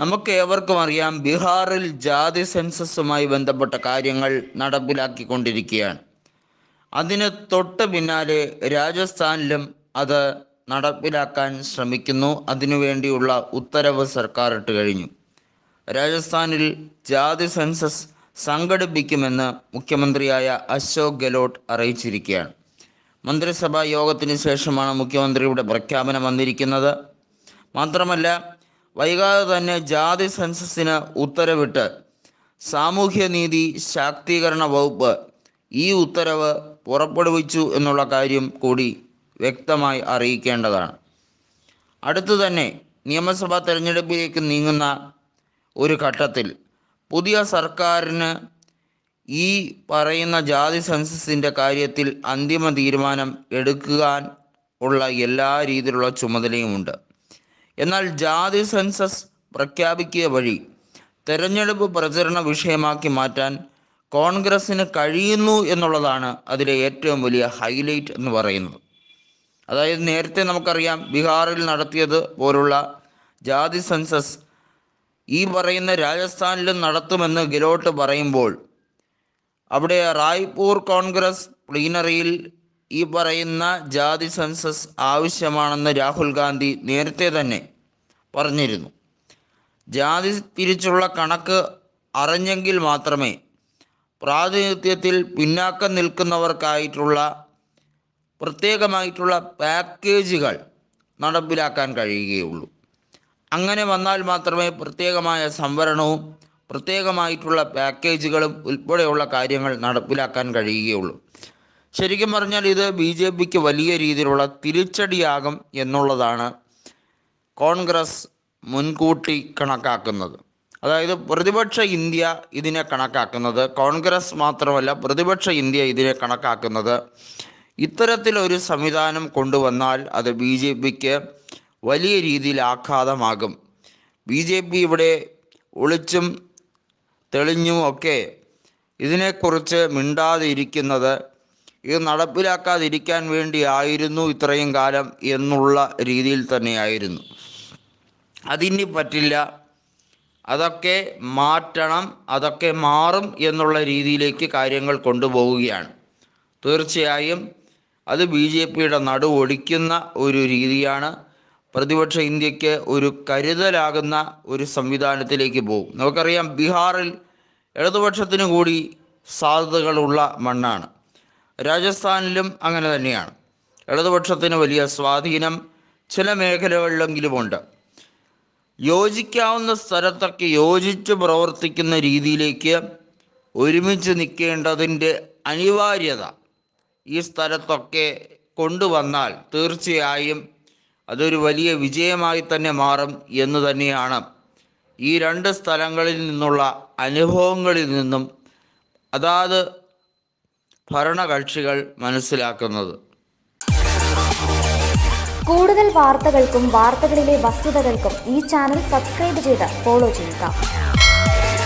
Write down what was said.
നമുക്ക് ഏവർക്കും അറിയാം ബീഹാറിൽ ജാതി സെൻസസുമായി ബന്ധപ്പെട്ട കാര്യങ്ങൾ നടപ്പിലാക്കിക്കൊണ്ടിരിക്കുകയാണ് അതിന് തൊട്ട് പിന്നാലെ രാജസ്ഥാനിലും അത് നടപ്പിലാക്കാൻ ശ്രമിക്കുന്നു അതിനുവേണ്ടിയുള്ള ഉത്തരവ് സർക്കാർ ഇട്ട് കഴിഞ്ഞു രാജസ്ഥാനിൽ ജാതി സെൻസസ് സംഘടിപ്പിക്കുമെന്ന് മുഖ്യമന്ത്രിയായ അശോക് ഗെലോട്ട് അറിയിച്ചിരിക്കുകയാണ് മന്ത്രിസഭാ യോഗത്തിന് ശേഷമാണ് മുഖ്യമന്ത്രിയുടെ പ്രഖ്യാപനം വന്നിരിക്കുന്നത് മാത്രമല്ല വൈകാതെ തന്നെ ജാതി സെൻസസിന് ഉത്തരവിട്ട് സാമൂഹ്യനീതി ശാക്തീകരണ വകുപ്പ് ഈ ഉത്തരവ് പുറപ്പെടുവിച്ചു എന്നുള്ള കാര്യം കൂടി വ്യക്തമായി അറിയിക്കേണ്ടതാണ് അടുത്തു തന്നെ നിയമസഭാ തെരഞ്ഞെടുപ്പിലേക്ക് നീങ്ങുന്ന ഒരു ഘട്ടത്തിൽ പുതിയ സർക്കാരിന് ഈ പറയുന്ന ജാതി സെൻസസിൻ്റെ കാര്യത്തിൽ അന്തിമ തീരുമാനം എടുക്കുവാൻ ഉള്ള എല്ലാ രീതിയിലുള്ള ചുമതലയുമുണ്ട് എന്നാൽ ജാതി സെൻസസ് പ്രഖ്യാപിക്കുക വഴി തെരഞ്ഞെടുപ്പ് പ്രചരണ വിഷയമാക്കി മാറ്റാൻ കോൺഗ്രസ്സിന് കഴിയുന്നു എന്നുള്ളതാണ് അതിലെ ഏറ്റവും വലിയ ഹൈലൈറ്റ് എന്ന് പറയുന്നത് അതായത് നേരത്തെ നമുക്കറിയാം ബീഹാറിൽ നടത്തിയത് പോലുള്ള ജാതി സെൻസസ് ഈ പറയുന്ന രാജസ്ഥാനിലും നടത്തുമെന്ന് ഗിലോട്ട് പറയുമ്പോൾ അവിടെ റായ്പൂർ കോൺഗ്രസ് പ്ലീനറിയിൽ ഈ പറയുന്ന ജാതി സെൻസസ് ആവശ്യമാണെന്ന് രാഹുൽ ഗാന്ധി നേരത്തെ തന്നെ പറഞ്ഞിരുന്നു ജാതി തിരിച്ചുള്ള കണക്ക് അറിഞ്ഞെങ്കിൽ മാത്രമേ പ്രാതിനിധ്യത്തിൽ പിന്നാക്കം നിൽക്കുന്നവർക്കായിട്ടുള്ള പ്രത്യേകമായിട്ടുള്ള പാക്കേജുകൾ നടപ്പിലാക്കാൻ കഴിയുകയുള്ളൂ അങ്ങനെ വന്നാൽ മാത്രമേ പ്രത്യേകമായ സംവരണവും പ്രത്യേകമായിട്ടുള്ള പാക്കേജുകളും ഉൾപ്പെടെയുള്ള കാര്യങ്ങൾ നടപ്പിലാക്കാൻ കഴിയുകയുള്ളൂ ശരിക്കും പറഞ്ഞാൽ ഇത് ബി ജെ പിക്ക് വലിയ രീതിയിലുള്ള തിരിച്ചടിയാകും എന്നുള്ളതാണ് കോൺഗ്രസ് മുൻകൂട്ടി കണക്കാക്കുന്നത് അതായത് പ്രതിപക്ഷ ഇന്ത്യ ഇതിനെ കണക്കാക്കുന്നത് കോൺഗ്രസ് മാത്രമല്ല പ്രതിപക്ഷ ഇന്ത്യ ഇതിനെ കണക്കാക്കുന്നത് ഇത്തരത്തിലൊരു സംവിധാനം കൊണ്ടുവന്നാൽ അത് ബി ജെ പിക്ക് വലിയ രീതിയിൽ ആഘാതമാകും ബി ജെ പി ഇവിടെ ഒളിച്ചും തെളിഞ്ഞും ഒക്കെ ഇതിനെക്കുറിച്ച് മിണ്ടാതിരിക്കുന്നത് ഇത് നടപ്പിലാക്കാതിരിക്കാൻ വേണ്ടിയായിരുന്നു ഇത്രയും കാലം എന്നുള്ള രീതിയിൽ തന്നെയായിരുന്നു അതിനി പറ്റില്ല അതൊക്കെ മാറ്റണം അതൊക്കെ മാറും എന്നുള്ള രീതിയിലേക്ക് കാര്യങ്ങൾ കൊണ്ടുപോവുകയാണ് തീർച്ചയായും അത് ബി ജെ പിയുടെ നടുവൊടിക്കുന്ന ഒരു രീതിയാണ് പ്രതിപക്ഷ ഇന്ത്യക്ക് ഒരു കരുതലാകുന്ന ഒരു സംവിധാനത്തിലേക്ക് പോകും നമുക്കറിയാം ബീഹാറിൽ ഇടതുപക്ഷത്തിനു കൂടി സാധ്യതകളുള്ള മണ്ണാണ് രാജസ്ഥാനിലും അങ്ങനെ തന്നെയാണ് ഇടതുപക്ഷത്തിന് വലിയ സ്വാധീനം ചില മേഖലകളിലെങ്കിലുമുണ്ട് യോജിക്കാവുന്ന സ്ഥലത്തൊക്കെ യോജിച്ച് പ്രവർത്തിക്കുന്ന രീതിയിലേക്ക് ഒരുമിച്ച് നിൽക്കേണ്ടതിൻ്റെ അനിവാര്യത ഈ സ്ഥലത്തൊക്കെ കൊണ്ടുവന്നാൽ തീർച്ചയായും അതൊരു വലിയ വിജയമായി തന്നെ മാറും എന്ന് തന്നെയാണ് ഈ രണ്ട് സ്ഥലങ്ങളിൽ നിന്നുള്ള അനുഭവങ്ങളിൽ നിന്നും അതാത് ഭരണകക്ഷികൾ മനസ്സിലാക്കുന്നത് കൂടുതൽ വാർത്തകൾക്കും വാർത്തകളിലെ വസ്തുതകൾക്കും ഈ ചാനൽ സബ്സ്ക്രൈബ് ചെയ്ത് ഫോളോ ചെയ്യുക